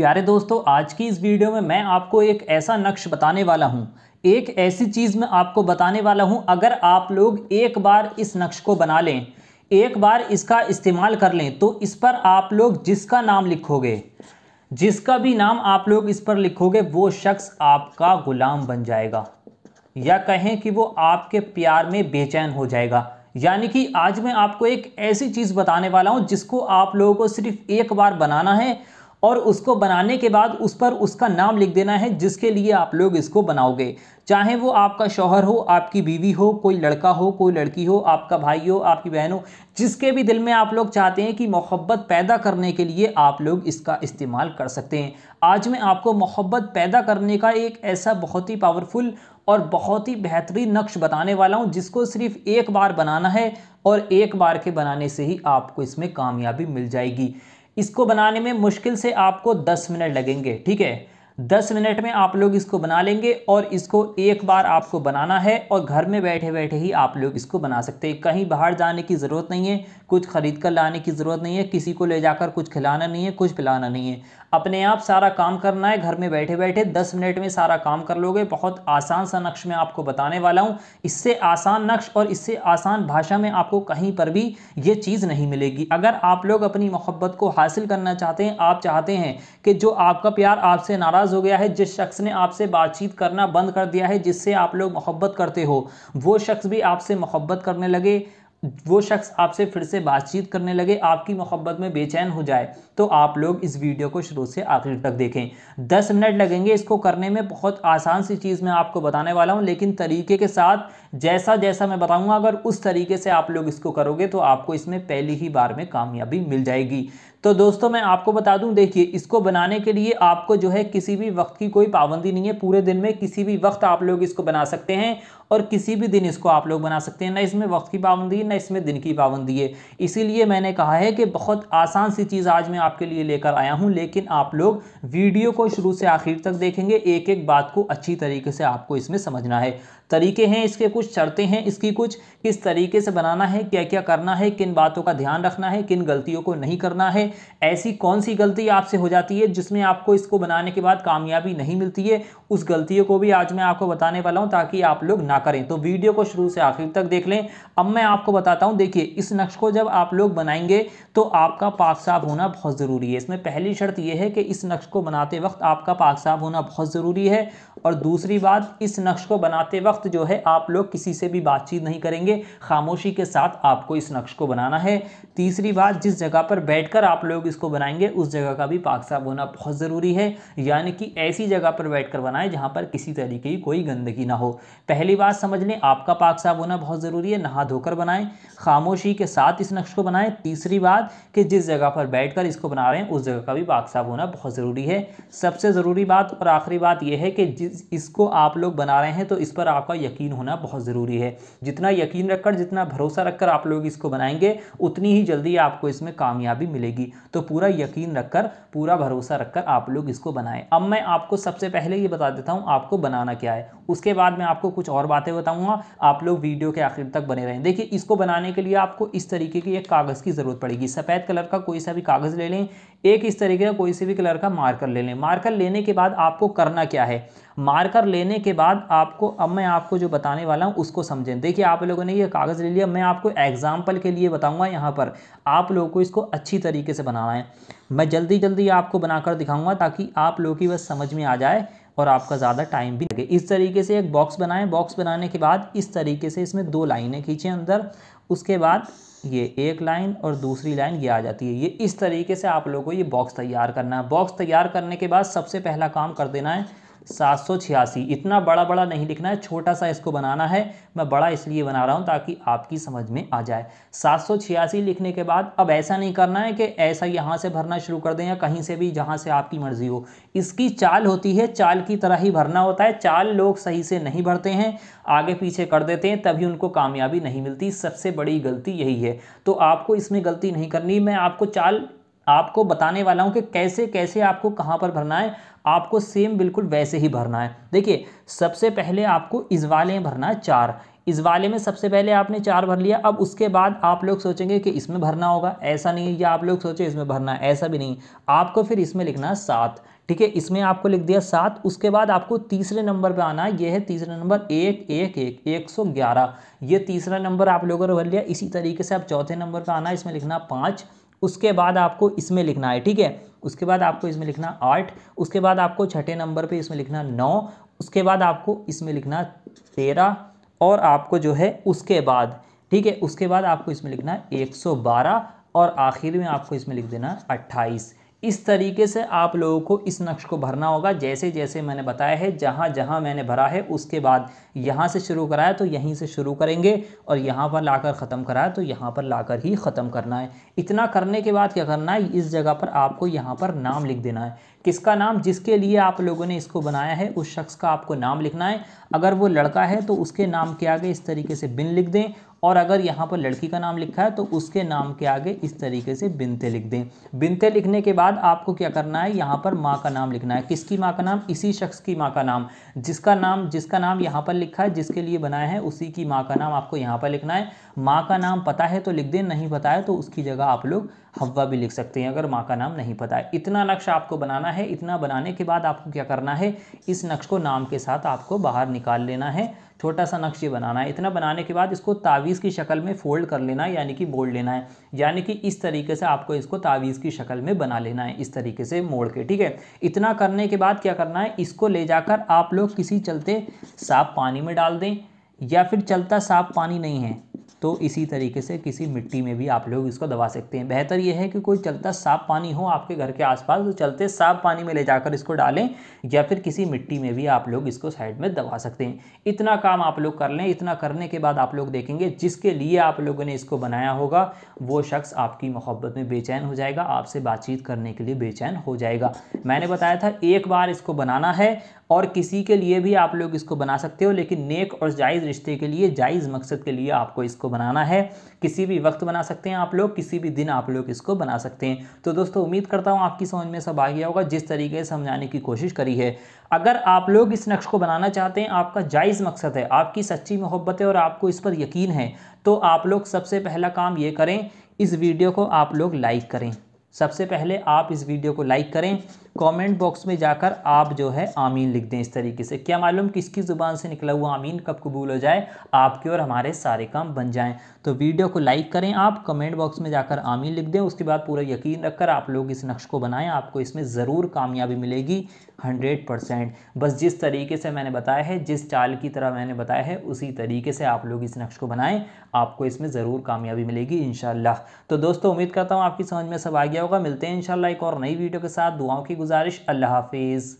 प्यारे दोस्तों आज की इस वीडियो में मैं आपको एक ऐसा नक्श बताने वाला हूँ एक ऐसी चीज़ मैं आपको बताने वाला हूं अगर आप लोग एक बार इस नक्श को बना लें एक बार इसका इस्तेमाल कर लें तो इस पर आप लोग जिसका नाम लिखोगे जिसका भी नाम आप लोग इस पर लिखोगे वो शख्स आपका ग़ुलाम बन जाएगा या कहें कि वो आपके प्यार में बेचैन हो जाएगा यानी कि आज मैं आपको एक ऐसी चीज़ बताने वाला हूँ जिसको आप लोगों को सिर्फ एक बार बनाना है और उसको बनाने के बाद उस पर उसका नाम लिख देना है जिसके लिए आप लोग इसको बनाओगे चाहे वो आपका शौहर हो आपकी बीवी हो कोई लड़का हो कोई लड़की हो आपका भाई हो आपकी बहन हो जिसके भी दिल में आप लोग चाहते हैं कि मोहब्बत पैदा करने के लिए आप लोग इसका इस्तेमाल कर सकते हैं आज मैं आपको मोहब्बत पैदा करने का एक ऐसा बहुत ही पावरफुल और बहुत ही बेहतरीन नक्श बताने वाला हूँ जिसको सिर्फ एक बार बनाना है और एक बार के बनाने से ही आपको इसमें कामयाबी मिल जाएगी इसको बनाने में मुश्किल से आपको दस मिनट लगेंगे ठीक है दस मिनट में आप लोग इसको बना लेंगे और इसको एक बार आपको बनाना है और घर में बैठे बैठे ही आप लोग इसको बना सकते हैं कहीं बाहर जाने की ज़रूरत नहीं है कुछ ख़रीद कर लाने की ज़रूरत नहीं है किसी को ले जाकर कुछ खिलाना नहीं है कुछ पिलाना नहीं है अपने आप सारा काम करना है घर में बैठे बैठे दस मिनट में सारा काम कर लोगे बहुत आसान सा नक्श मैं आपको बताने वाला हूँ इससे आसान नक्श और इससे आसान भाषा में आपको कहीं पर भी ये चीज़ नहीं मिलेगी अगर आप लोग अपनी मोहब्बत को हासिल करना चाहते हैं आप चाहते हैं कि जो आपका प्यार आपसे नाराज़ हो गया है जिस शख्स ने आपसे बातचीत करना बंद कर दिया है जिससे आप लोग मोहब्बत करते हो वो शख्स भी आपसे मोहब्बत करने लगे वो शख्स आपसे फिर से बातचीत करने लगे आपकी मोहब्बत में बेचैन हो जाए तो आप लोग इस वीडियो को शुरू से आखिर तक देखें दस मिनट लगेंगे इसको करने में बहुत आसान सी चीज़ मैं आपको बताने वाला हूं लेकिन तरीके के साथ जैसा जैसा मैं बताऊंगा अगर उस तरीके से आप लोग इसको करोगे तो आपको इसमें पहली ही बार में कामयाबी मिल जाएगी तो दोस्तों मैं आपको बता दूं देखिए इसको बनाने के लिए आपको जो है किसी भी वक्त की कोई पाबंदी नहीं है पूरे दिन में किसी भी वक्त आप लोग इसको बना सकते हैं और किसी भी दिन इसको आप लोग बना सकते हैं ना इसमें वक्त की पाबंदी है ना इसमें दिन की पाबंदी है इसीलिए मैंने कहा है कि बहुत आसान सी चीज़ आज मैं आपके लिए लेकर आया हूँ लेकिन आप लोग वीडियो को शुरू से आखिर तक देखेंगे एक एक बात को अच्छी तरीके से आपको इसमें समझना है तरीके हैं इसके कुछ शर्तें हैं इसकी कुछ किस तरीके से बनाना है क्या क्या करना है किन बातों का ध्यान रखना है किन गलतियों को नहीं करना है ऐसी कौन सी गलती आपसे हो जाती है जिसमें आपको इसको बनाने के बाद कामयाबी नहीं मिलती है उस गलतियों को भी आज मैं आपको बताने वाला हूँ ताकि आप लोग ना करें तो वीडियो को शुरू से आखिर तक देख लें अब मैं आपको बताता हूं देखिए इस नक्श को जब आप लोग बनाएंगे तो आपका पाक साफ होना बहुत ज़रूरी है इसमें पहली शर्त यह है कि इस नक्श को बनाते वक्त आपका पाक साफ होना बहुत ज़रूरी है और दूसरी बात इस नक्श को बनाते वक्त जो है आप लोग किसी से भी बातचीत नहीं करेंगे खामोशी के साथ आपको इस नक्श को बनाना है तीसरी बात जिस जगह पर बैठकर आप लोग इसको बनाएंगे उस जगह का भी पाक साफ होना बहुत ज़रूरी है यानी कि ऐसी जगह पर बैठकर बनाएं जहां पर किसी तरीके की कोई गंदगी ना हो पहली बात बात समझ लें आपका पाक साफ होना बहुत ज़रूरी है नहा धोकर बनाएं खामोशी के साथ इस नक्श को बनाएं तीसरी बात कि जिस जगह पर बैठकर इसको बना रहे हैं उस जगह का भी पाक साफ होना बहुत ज़रूरी है सबसे ज़रूरी बात और आखिरी बात यह है कि जिस इसको आप लोग बना रहे हैं तो इस पर आपका यकीन होना बहुत ज़रूरी है जितना यकीन रखकर जितना भरोसा रखकर आप लोग इसको बनाएंगे उतनी ही जल्दी आपको इसमें कामयाबी मिलेगी तो पूरा यकीन रखकर पूरा भरोसा रखकर आप लोग इसको बनाएं अब मैं आपको सबसे पहले ये बता देता हूँ आपको बनाना क्या है उसके बाद मैं आपको कुछ और बात बातें बताऊंगा आप लोग वीडियो के आखिर तक बने रहें देखिए इसको बनाने के लिए आपको इस तरीके की एक कागज़ की ज़रूरत पड़ेगी सफ़ेद कलर का कोई सा भी कागज़ ले लें एक इस तरीके का कोई से भी कलर का मार्कर ले लें मार्कर लेने के बाद आपको करना क्या है मार्कर लेने के बाद आपको अब मैं आपको जो बताने वाला हूँ उसको समझें देखिए आप लोगों ने ये कागज़ ले लिया मैं आपको एग्जाम्पल के लिए बताऊँगा यहाँ पर आप लोगों को इसको अच्छी तरीके से बनाना है मैं जल्दी जल्दी आपको बनाकर दिखाऊँगा ताकि आप लोगों की बस समझ में आ जाए और आपका ज़्यादा टाइम भी लगे इस तरीके से एक बॉक्स बनाएं बॉक्स बनाने के बाद इस तरीके से इसमें दो लाइनें खींचें अंदर उसके बाद ये एक लाइन और दूसरी लाइन ये आ जाती है ये इस तरीके से आप लोगों को ये बॉक्स तैयार करना है बॉक्स तैयार करने के बाद सबसे पहला काम कर देना है सात इतना बड़ा बड़ा नहीं लिखना है छोटा सा इसको बनाना है मैं बड़ा इसलिए बना रहा हूँ ताकि आपकी समझ में आ जाए सात लिखने के बाद अब ऐसा नहीं करना है कि ऐसा यहाँ से भरना शुरू कर दें या कहीं से भी जहाँ से आपकी मर्ज़ी हो इसकी चाल होती है चाल की तरह ही भरना होता है चाल लोग सही से नहीं भरते हैं आगे पीछे कर देते हैं तभी उनको कामयाबी नहीं मिलती सबसे बड़ी गलती यही है तो आपको इसमें गलती नहीं करनी मैं आपको चाल आपको बताने वाला हूँ कि कैसे कैसे आपको कहाँ पर भरना है आपको सेम बिल्कुल वैसे ही भरना है देखिए सबसे पहले आपको इस वाले में भरना है चार इस वाले में सबसे पहले आपने चार भर लिया अब उसके बाद आप लोग सोचेंगे कि इसमें भरना होगा ऐसा नहीं या आप लोग सोचें इसमें भरना है ऐसा भी नहीं आपको फिर इसमें लिखना है सात ठीक है इसमें आपको लिख दिया सात उसके बाद आपको तीसरे नंबर पे आना है यह है तीसरा नंबर एक एक एक एक सौ ग्यारह ये तीसरा नंबर आप लोगों ने भर लिया इसी तरीके से आप चौथे नंबर पे आना है इसमें लिखना पाँच उसके बाद आपको इसमें लिखना है ठीक है उसके बाद आपको इसमें लिखना आठ उसके बाद आपको छठे नंबर पे इसमें लिखना नौ उसके बाद आपको इसमें लिखना तेरह और आपको जो है उसके बाद ठीक है उसके बाद आपको इसमें लिखना है एक और आखिर में आपको इसमें लिख देना अट्ठाईस इस तरीके से आप लोगों को इस नक्श को भरना होगा जैसे जैसे मैंने बताया है जहाँ जहाँ मैंने भरा है उसके बाद यहाँ से शुरू कराया तो यहीं से शुरू करेंगे और यहाँ पर लाकर ख़त्म कराया तो यहाँ पर लाकर ही ख़त्म करना है इतना करने के बाद क्या करना है इस जगह पर आपको यहाँ पर नाम लिख देना है किसका नाम जिसके लिए आप लोगों ने इसको बनाया है उस शख्स का आपको नाम लिखना है अगर वो लड़का है तो उसके नाम के आगे इस तरीके से बिन लिख दें और अगर यहाँ पर लड़की का नाम लिखा है तो उसके नाम के आगे इस तरीके से बिनते लिख दें बिनते लिखने के बाद आपको क्या करना है यहाँ पर माँ का नाम लिखना है किसकी माँ का नाम इसी शख्स की माँ का नाम जिसका नाम जिसका नाम यहाँ पर लिखा है जिसके लिए बनाया है उसी की माँ का नाम आपको यहाँ पर लिखना है माँ का नाम पता है तो लिख दें नहीं पता है तो उसकी जगह आप लोग हवा भी लिख सकते हैं अगर माँ का नाम नहीं पता है इतना नक्श आपको बनाना है इतना बनाने के बाद आपको क्या करना है इस नक्श को नाम के साथ आपको बाहर निकाल लेना है छोटा सा नक्श ये बनाना है इतना बनाने के बाद इसको तावीज़ की शक्ल में फोल्ड कर लेना है यानी कि बोल लेना है यानी कि इस तरीके से आपको इसको तावीज़ की शक्ल में बना लेना है इस तरीके से मोड़ के ठीक है इतना करने के बाद क्या करना है इसको ले जाकर आप लोग किसी चलते साफ पानी में डाल दें या फिर चलता साफ पानी नहीं है तो इसी तरीके से किसी मिट्टी में भी आप लोग इसको दबा सकते हैं बेहतर यह है कि कोई चलता साफ पानी हो आपके घर के आसपास तो चलते साफ पानी में ले जाकर इसको डालें या फिर किसी मिट्टी में भी आप लोग इसको साइड में दबा सकते हैं इतना काम आप लोग कर लें इतना करने के बाद आप लोग देखेंगे जिसके लिए आप लोगों ने इसको बनाया होगा वो शख्स आपकी मोहब्बत में बेचैन हो जाएगा आपसे बातचीत करने के लिए बेचैन हो जाएगा मैंने बताया था एक बार इसको बनाना है और किसी के लिए भी आप लोग इसको बना सकते हो लेकिन नेक और जायज़ रिश्ते के लिए जायज़ मकसद के लिए आपको इसको बनाना है किसी भी वक्त बना सकते हैं आप लोग किसी भी दिन आप लोग इसको बना सकते हैं तो दोस्तों उम्मीद करता हूँ आपकी समझ में सब आ गया होगा जिस तरीके से समझाने की कोशिश करी है अगर आप लोग इस नक्श को बनाना चाहते हैं आपका जायज़ मकसद है आपकी सच्ची मोहब्बत है और आपको इस पर यकीन है तो आप लोग सबसे पहला काम ये करें इस वीडियो को आप लोग लाइक करें सबसे पहले आप इस वीडियो को लाइक करें कमेंट बॉक्स में जाकर आप जो है आमीन लिख दें इस तरीके से क्या मालूम किसकी ज़ुबान से निकला हुआ आमीन कब कबूल हो जाए आपके और हमारे सारे काम बन जाएँ तो वीडियो को लाइक करें आप कमेंट बॉक्स में जाकर आमीन लिख दें उसके बाद पूरा यकीन रखकर आप लोग इस नक्श को बनाएं आपको इसमें ज़रूर कामयाबी मिलेगी हंड्रेड परसेंट बस जिस तरीके से मैंने बताया है जिस चाल की तरह मैंने बताया है उसी तरीके से आप लोग इस नक्श को बनाएं आपको इसमें ज़रूर कामयाबी मिलेगी इन तो दोस्तों उम्मीद करता हूँ आपकी समझ में सब आ गया होगा मिलते हैं इन एक और नई वीडियो के साथ दुआओं की गुजारिश अल्लाह हाफिज़